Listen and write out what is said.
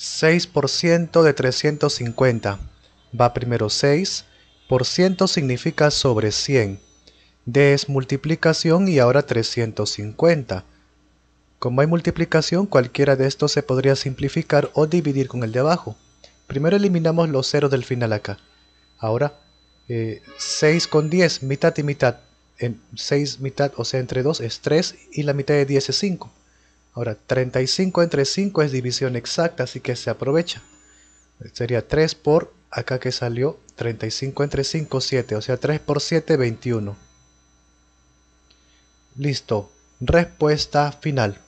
6% de 350. Va primero 6, por ciento significa sobre 100. D es multiplicación y ahora 350. Como hay multiplicación, cualquiera de estos se podría simplificar o dividir con el de abajo. Primero eliminamos los ceros del final acá. Ahora, 6 eh, con 10, mitad y mitad. En 6 mitad, o sea, entre 2 es 3 y la mitad de 10 es 5. Ahora, 35 entre 5 es división exacta, así que se aprovecha. Sería 3 por, acá que salió, 35 entre 5, 7. O sea, 3 por 7, 21. Listo. Respuesta final.